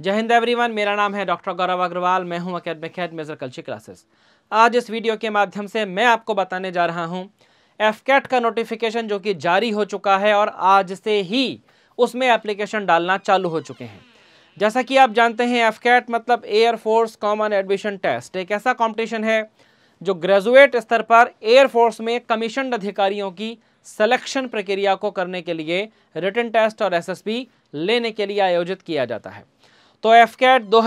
जय हिंद एवरीवन मेरा नाम है डॉक्टर गौरव अग्रवाल मैं हूं अकेडमिक हेड मेजर कल्ची क्लासेस आज इस वीडियो के माध्यम से मैं आपको बताने जा रहा हूं एफकेट का नोटिफिकेशन जो कि जारी हो चुका है और आज से ही उसमें एप्लीकेशन डालना चालू हो चुके हैं जैसा कि आप जानते हैं एफकेट मतलब एयरफोर्स कॉमन एडमिशन टेस्ट एक ऐसा कॉम्पिटिशन है जो ग्रेजुएट स्तर पर एयरफोर्स में कमीशनड अधिकारियों की सिलेक्शन प्रक्रिया को करने के लिए रिटर्न टेस्ट और एस लेने के लिए आयोजित किया जाता है तो एफ कैट दो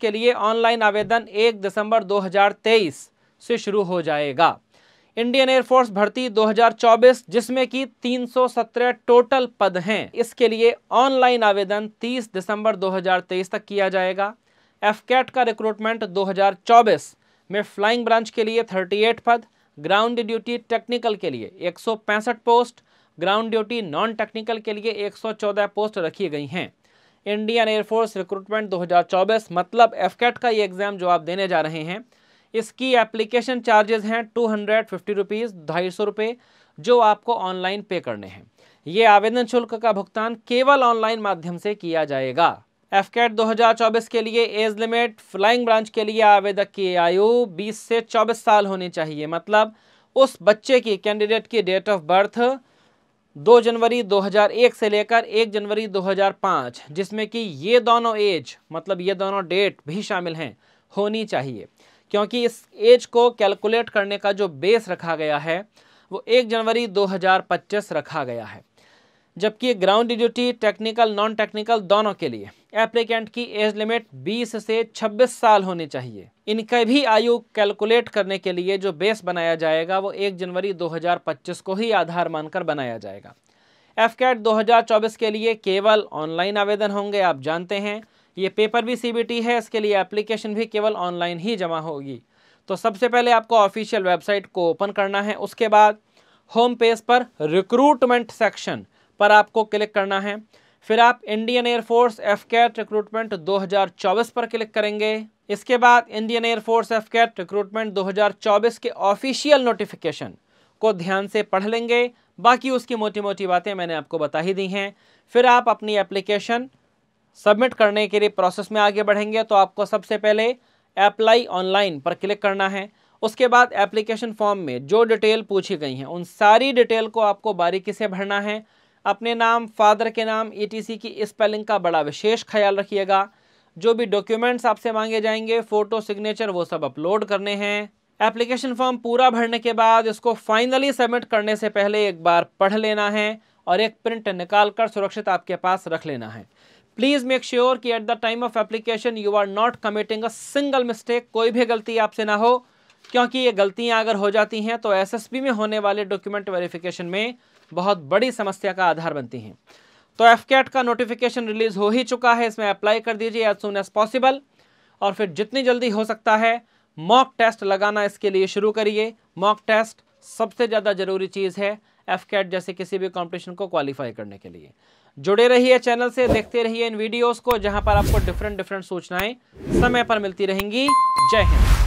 के लिए ऑनलाइन आवेदन एक दिसंबर 2023 से शुरू हो जाएगा इंडियन एयरफोर्स भर्ती 2024 जिसमें कि 317 टोटल पद हैं इसके लिए ऑनलाइन आवेदन 30 दिसंबर 2023 तक किया जाएगा एफ कैट का रिक्रूटमेंट 2024 में फ्लाइंग ब्रांच के लिए 38 पद ग्राउंड ड्यूटी टेक्निकल के लिए 165 post ground duty non technical के लिए 114 पोस्ट रखी गई हैं इंडियन एयरफोर्स रिक्रूटमेंट 2024 मतलब एफकेट का ये एग्ज़ाम जो आप देने जा रहे हैं इसकी एप्लीकेशन चार्जेस हैं टू हंड्रेड फिफ्टी रुपीज़ ढाई सौ रुपये जो आपको ऑनलाइन पे करने हैं ये आवेदन शुल्क का भुगतान केवल ऑनलाइन माध्यम से किया जाएगा एफ कैट के लिए एज लिमिट फ्लाइंग ब्रांच के लिए आवेदक की आयु 20 से 24 साल होनी चाहिए मतलब उस बच्चे की कैंडिडेट की डेट ऑफ बर्थ दो जनवरी 2001 से लेकर एक जनवरी 2005 जिसमें कि ये दोनों एज मतलब ये दोनों डेट भी शामिल हैं होनी चाहिए क्योंकि इस एज को कैलकुलेट करने का जो बेस रखा गया है वो एक जनवरी 2025 रखा गया है जबकि ground duty technical non technical दोनों के लिए एप्लीकेंट की एज लिमिट 20 से 26 साल होनी चाहिए इनका भी आयु कैलकुलेट करने के लिए जो बेस बनाया जाएगा वो 1 जनवरी 2025 को ही आधार मानकर बनाया जाएगा एफ कैट दो के लिए केवल ऑनलाइन आवेदन होंगे आप जानते हैं ये पेपर भी सी है इसके लिए एप्लीकेशन भी केवल ऑनलाइन ही जमा होगी तो सबसे पहले आपको ऑफिशियल वेबसाइट को ओपन करना है उसके बाद होम पेज पर रिक्रूटमेंट सेक्शन पर आपको क्लिक करना है फिर आप Indian air force F CAT recruitment 2024 पर क्लिक करेंगे इसके बाद Indian air force F CAT recruitment 2024 के ऑफिशियल नोटिफिकेशन को ध्यान से पढ़ लेंगे बाकी उसकी मोटी मोटी बातें मैंने आपको बता ही दी हैं फिर आप अपनी एप्लीकेशन सबमिट करने के लिए प्रोसेस में आगे बढ़ेंगे तो आपको सबसे पहले अप्लाई ऑनलाइन पर क्लिक करना है उसके बाद एप्लीकेशन फॉर्म में जो डिटेल पूछी गई हैं उन सारी डिटेल को आपको बारीकी से भरना है अपने नाम फादर के नाम ईटीसी e की स्पेलिंग का बड़ा विशेष ख्याल रखिएगा जो भी डॉक्यूमेंट्स आपसे मांगे जाएंगे फ़ोटो सिग्नेचर वो सब अपलोड करने हैं एप्लीकेशन फॉर्म पूरा भरने के बाद इसको फाइनली सबमिट करने से पहले एक बार पढ़ लेना है और एक प्रिंट निकाल कर सुरक्षित आपके पास रख लेना है प्लीज़ मेक श्योर कि at the time of application you are not committing a single mistake कोई भी गलती आपसे ना हो क्योंकि ये गलतियां अगर हो जाती हैं तो एसएसबी में होने वाले डॉक्यूमेंट वेरिफिकेशन में बहुत बड़ी समस्या का आधार बनती हैं तो एफ का नोटिफिकेशन रिलीज़ हो ही चुका है इसमें अप्लाई कर दीजिए एज सुन एज पॉसिबल और फिर जितनी जल्दी हो सकता है मॉक टेस्ट लगाना इसके लिए शुरू करिए मॉक टेस्ट सबसे ज़्यादा ज़रूरी चीज़ है एफ जैसे किसी भी कॉम्पिटिशन को क्वालिफाई करने के लिए जुड़े रहिए चैनल से देखते रहिए इन वीडियोस को जहां पर आपको डिफरेंट डिफरेंट सूचनाएं समय पर मिलती रहेंगी जय हिंद